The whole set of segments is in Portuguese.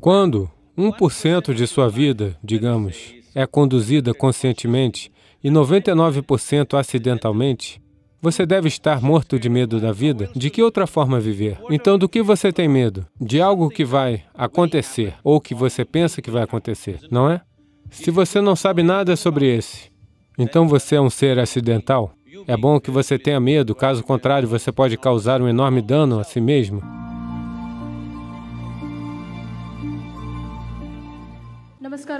Quando 1% de sua vida, digamos, é conduzida conscientemente e 99% acidentalmente, você deve estar morto de medo da vida. De que outra forma viver? Então, do que você tem medo? De algo que vai acontecer ou que você pensa que vai acontecer, não é? Se você não sabe nada sobre esse, então você é um ser acidental. É bom que você tenha medo, caso contrário, você pode causar um enorme dano a si mesmo.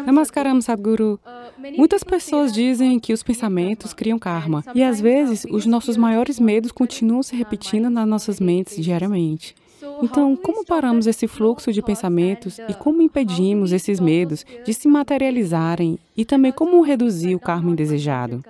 Namaskaram, Sadhguru. Uh, Muitas pessoas dizem que os pensamentos criam karma, e às vezes os nossos maiores medos continuam se repetindo nas nossas mentes diariamente. Então, como paramos esse fluxo de pensamentos e uh, como impedimos esses medos de se materializarem e também como reduzir o karma indesejado?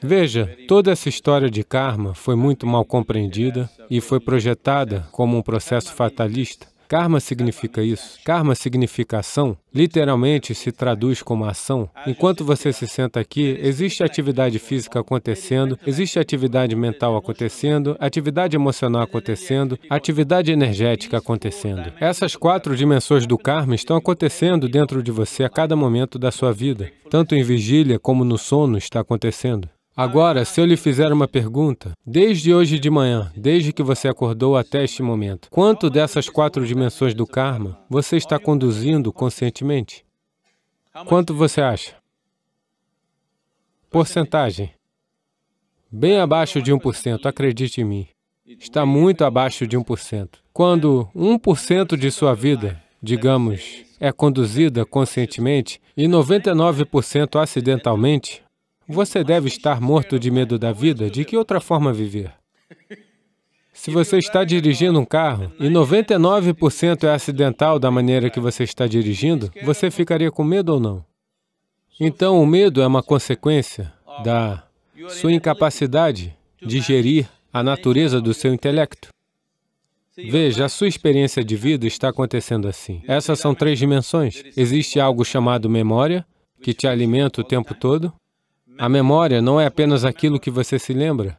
Veja, toda essa história de karma foi muito mal compreendida e foi projetada como um processo fatalista. Karma significa isso. Karma significa ação. Literalmente se traduz como ação. Enquanto você se senta aqui, existe atividade física acontecendo, existe atividade mental acontecendo, atividade emocional acontecendo, atividade energética acontecendo. Essas quatro dimensões do karma estão acontecendo dentro de você a cada momento da sua vida. Tanto em vigília como no sono está acontecendo. Agora, se eu lhe fizer uma pergunta, desde hoje de manhã, desde que você acordou até este momento, quanto dessas quatro dimensões do karma você está conduzindo conscientemente? Quanto você acha? Porcentagem. Bem abaixo de 1%, acredite em mim. Está muito abaixo de 1%. Quando 1% de sua vida, digamos, é conduzida conscientemente e 99% acidentalmente, você deve estar morto de medo da vida, de que outra forma viver? Se você está dirigindo um carro e 99% é acidental da maneira que você está dirigindo, você ficaria com medo ou não? Então, o medo é uma consequência da sua incapacidade de gerir a natureza do seu intelecto. Veja, a sua experiência de vida está acontecendo assim. Essas são três dimensões. Existe algo chamado memória, que te alimenta o tempo todo. A memória não é apenas aquilo que você se lembra.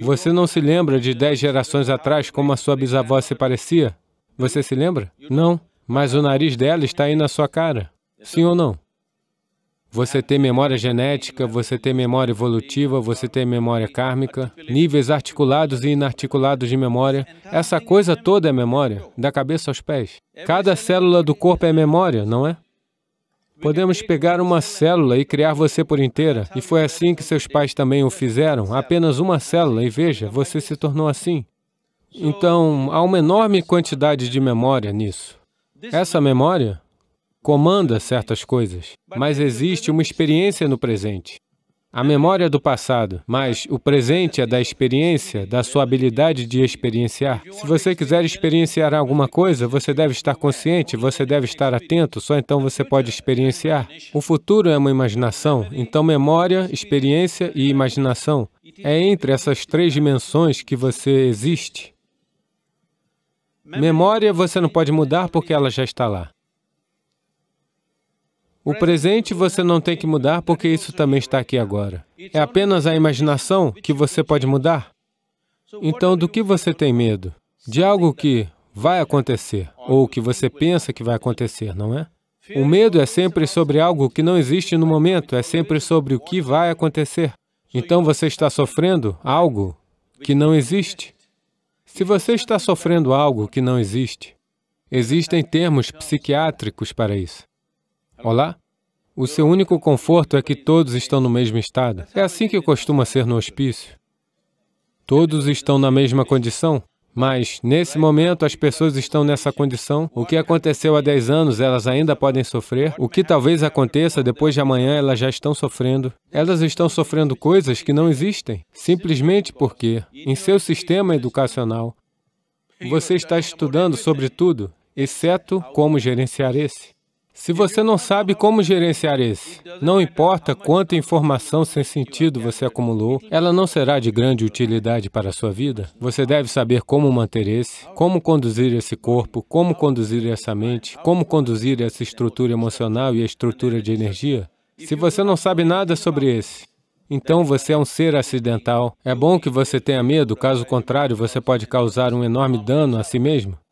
Você não se lembra de dez gerações atrás como a sua bisavó se parecia? Você se lembra? Não. Mas o nariz dela está aí na sua cara. Sim ou não? Você tem memória genética, você tem memória evolutiva, você tem memória kármica, níveis articulados e inarticulados de memória. Essa coisa toda é memória, da cabeça aos pés. Cada célula do corpo é memória, não é? Podemos pegar uma célula e criar você por inteira. E foi assim que seus pais também o fizeram, apenas uma célula, e veja, você se tornou assim. Então, há uma enorme quantidade de memória nisso. Essa memória comanda certas coisas, mas existe uma experiência no presente. A memória é do passado, mas o presente é da experiência, da sua habilidade de experienciar. Se você quiser experienciar alguma coisa, você deve estar consciente, você deve estar atento, só então você pode experienciar. O futuro é uma imaginação, então memória, experiência e imaginação. É entre essas três dimensões que você existe. Memória você não pode mudar porque ela já está lá. O presente você não tem que mudar porque isso também está aqui agora. É apenas a imaginação que você pode mudar. Então, do que você tem medo? De algo que vai acontecer, ou que você pensa que vai acontecer, não é? O medo é sempre sobre algo que não existe no momento, é sempre sobre o que vai acontecer. Então, você está sofrendo algo que não existe. Se você está sofrendo algo que não existe, existem termos psiquiátricos para isso. Olá? O seu único conforto é que todos estão no mesmo estado. É assim que costuma ser no hospício. Todos estão na mesma condição, mas, nesse momento, as pessoas estão nessa condição. O que aconteceu há 10 anos, elas ainda podem sofrer. O que talvez aconteça depois de amanhã, elas já estão sofrendo. Elas estão sofrendo coisas que não existem, simplesmente porque, em seu sistema educacional, você está estudando sobre tudo, exceto como gerenciar esse. Se você não sabe como gerenciar esse, não importa quanta informação sem sentido você acumulou, ela não será de grande utilidade para a sua vida. Você deve saber como manter esse, como conduzir esse corpo, como conduzir essa mente, como conduzir essa estrutura emocional e a estrutura de energia. Se você não sabe nada sobre esse, então você é um ser acidental. É bom que você tenha medo, caso contrário, você pode causar um enorme dano a si mesmo.